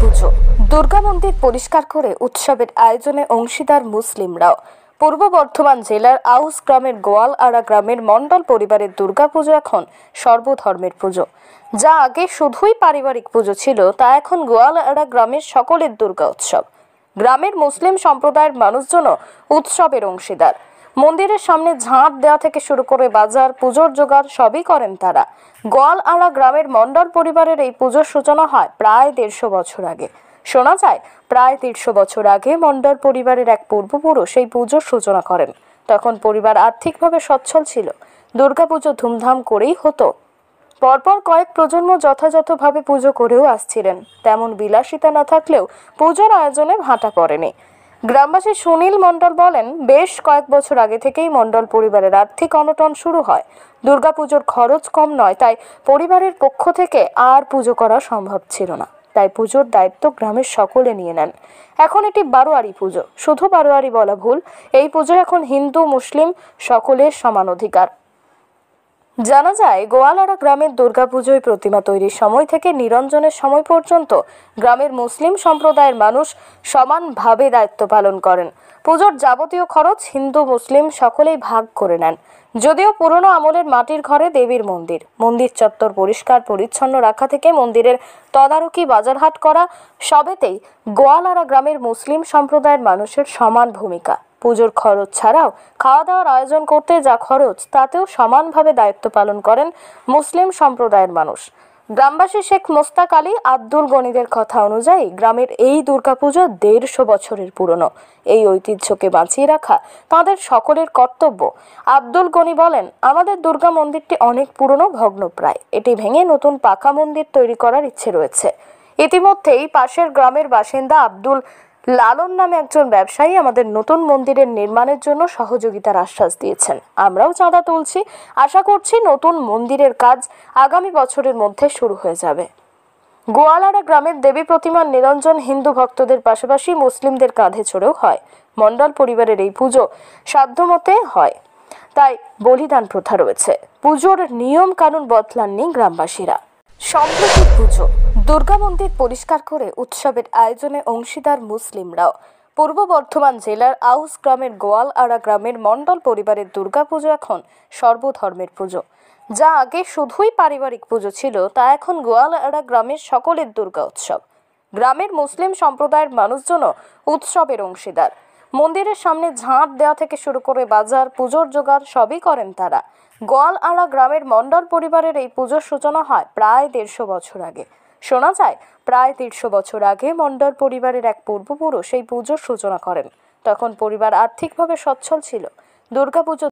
পুজো দুর্গা মন্দির পরিষ্কার করে উৎসবের আয়োজনে অংশীদার মুসলিমরাও পূর্ব বর্ধমান জেলার আউস গ্রামের গোয়াল আড়া গ্রামের মণ্ডল পরিবারের দুর্গাপুজো এখন সর্বধর্মের পুজো যা আগে শুধুই পারিবারিক পুজো ছিল তা এখন গোয়াল আড়া গ্রামের সকলের দুর্গা উৎসব গ্রামের মুসলিম সম্প্রদায়ের মানুষজনও উৎসবের অংশীদার মন্দিরের সামনে ঝাঁপ দেওয়া থেকে শুরু করে বাজার পুজোর জোগাড় সবই করেন তারা গোয়ালআড়া গ্রামের মন্ডল পরিবারের এই পুজোর সূচনা হয় প্রায় দেড়শো বছর আগে শোনা যায় প্রায় দেড়শো বছর আগে মন্ডল পরিবারের এক পূর্বপুরুষ এই পুজোর সূচনা করেন তখন পরিবার আর্থিকভাবে সচ্ছল ছিল দুর্গাপুজো ধুমধাম করেই হতো পরপর কয়েক প্রজন্ম যথাযথভাবে পুজো করেও আসছিলেন তেমন বিলাসিতা না থাকলেও পুজোর আয়োজনে ভাটা পড়েনি গ্রামবাসী সুনীল মণ্ডল বলেন বেশ কয়েক বছর আগে থেকেই মণ্ডল পরিবারের আর্থিক অনটন শুরু হয় দুর্গাপুজোর খরচ কম নয় তাই পরিবারের পক্ষ থেকে আর পুজো করা সম্ভব ছিল না তাই পুজোর দায়িত্ব গ্রামের সকলে নিয়ে নেন এখন এটি বারোয়ারি পুজো শুধু বারোয়ারি বলা ভুল এই পুজো এখন হিন্দু মুসলিম সকলের সমান অধিকার জানা যায় গোয়ালাড়া গ্রামের দুর্গাপুজোয় প্রতিমা তৈরির সময় থেকে নিরঞ্জনের সময় পর্যন্ত গ্রামের মুসলিম সম্প্রদায়ের মানুষ সমানভাবে দায়িত্ব পালন করেন পুজোর যাবতীয় খরচ হিন্দু মুসলিম সকলেই ভাগ করে নেন যদিও পুরনো আমলের মাটির ঘরে দেবীর মন্দির মন্দির চত্বর পরিষ্কার পরিচ্ছন্ন রাখা থেকে মন্দিরের তদারকি বাজারহাট করা সবেতেই গোয়ালাড়া গ্রামের মুসলিম সম্প্রদায়ের মানুষের সমান ভূমিকা পুজোর খরচ ছাড়াও খাওয়া দাওয়ার আয়োজন করতে যা খরচ তাতেও সমানভাবে দায়িত্ব পালন করেন মুসলিম সম্প্রদায়ের মানুষ গ্রামবাসী শেখ মোস্তাক আলী আব্দুল গণিদের কথা অনুযায়ী গ্রামের এই দুর্গাপুজো দেড়শো বছরের পুরনো এই ঐতিহ্যকে বাঁচিয়ে রাখা তাদের সকলের কর্তব্য আব্দুল গণি বলেন আমাদের দুর্গা মন্দিরটি অনেক পুরনো ভগ্নপ্রায় এটি ভেঙে নতুন পাকা মন্দির তৈরি করার ইচ্ছে রয়েছে ইতিমধ্যেই পাশের গ্রামের বাসিন্দা আব্দুল লালন নামে একজন ব্যবসায়ী আমাদের নতুন মন্দিরের নির্মাণের জন্য সহযোগিতার আশ্বাস দিয়েছেন আমরাও চাঁদা তুলছি আশা করছি নতুন মন্দিরের কাজ আগামী বছরের মধ্যে শুরু হয়ে যাবে গোয়ালারা গ্রামের দেবী প্রতিমার নিরঞ্জন হিন্দু ভক্তদের পাশাপাশি মুসলিমদের কাঁধে চড়েও হয় মণ্ডল পরিবারের এই পুজো সাধ্যমতে হয় তাই বলিদান প্রথা রয়েছে পুজোর নিয়ম কানুন বদলাননি গ্রামবাসীরা সম্প্রতি পুজো দুর্গা মন্দির পরিষ্কার করে উৎসবের আয়োজনে অংশীদার মুসলিমরাও পূর্ব বর্ধমান জেলার আউস গ্রামের গোয়াল আড়া গ্রামের মণ্ডল পরিবারের দুর্গা পুজো এখন সর্বধর্মের পুজো যা আগে শুধুই পারিবারিক পুজো ছিল তা এখন গোয়াল আড়া গ্রামের সকলের দুর্গা উৎসব গ্রামের মুসলিম সম্প্রদায়ের মানুষজনও উৎসবের অংশীদার মন্দিরের সামনে ঝাঁপ দেওয়া থেকে শুরু করে বাজার পুজোর জোগাড় সবই করেন তারা গোয়ালআড়া গ্রামের মন্ডল পরিবারের এই পুজোর সূচনা হয় প্রায় দেড়শো বছর আগে শোনা যায় প্রায় দেড়শো বছর আগে মন্ডল পরিবারের এক পূর্বপুরুষ এই পুজোর সূচনা করেন তখন পরিবার আর্থিকভাবে সচ্ছল ছিল দুর্গাপুজো